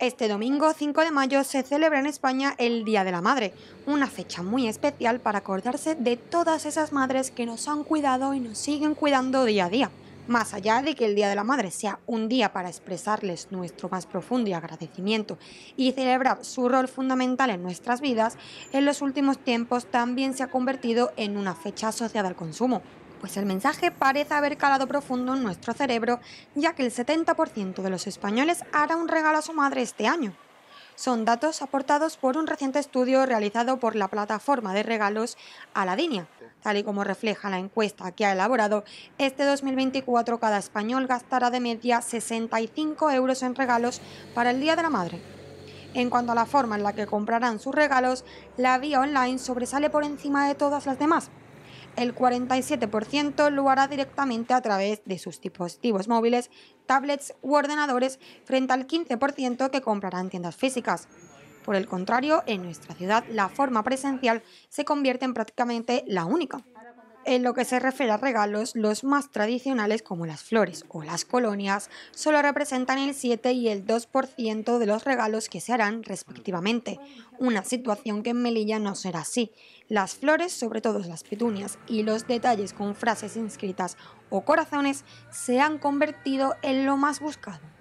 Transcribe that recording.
Este domingo 5 de mayo se celebra en España el Día de la Madre, una fecha muy especial para acordarse de todas esas madres que nos han cuidado y nos siguen cuidando día a día. Más allá de que el Día de la Madre sea un día para expresarles nuestro más profundo agradecimiento y celebrar su rol fundamental en nuestras vidas, en los últimos tiempos también se ha convertido en una fecha asociada al consumo, pues el mensaje parece haber calado profundo en nuestro cerebro, ya que el 70% de los españoles hará un regalo a su madre este año. Son datos aportados por un reciente estudio realizado por la plataforma de regalos Aladinia. Tal y como refleja la encuesta que ha elaborado, este 2024 cada español gastará de media 65 euros en regalos para el Día de la Madre. En cuanto a la forma en la que comprarán sus regalos, la vía online sobresale por encima de todas las demás, el 47% lo hará directamente a través de sus dispositivos móviles, tablets u ordenadores, frente al 15% que comprará en tiendas físicas. Por el contrario, en nuestra ciudad la forma presencial se convierte en prácticamente la única. En lo que se refiere a regalos, los más tradicionales como las flores o las colonias solo representan el 7 y el 2% de los regalos que se harán respectivamente, una situación que en Melilla no será así. Las flores, sobre todo las petunias, y los detalles con frases inscritas o corazones se han convertido en lo más buscado.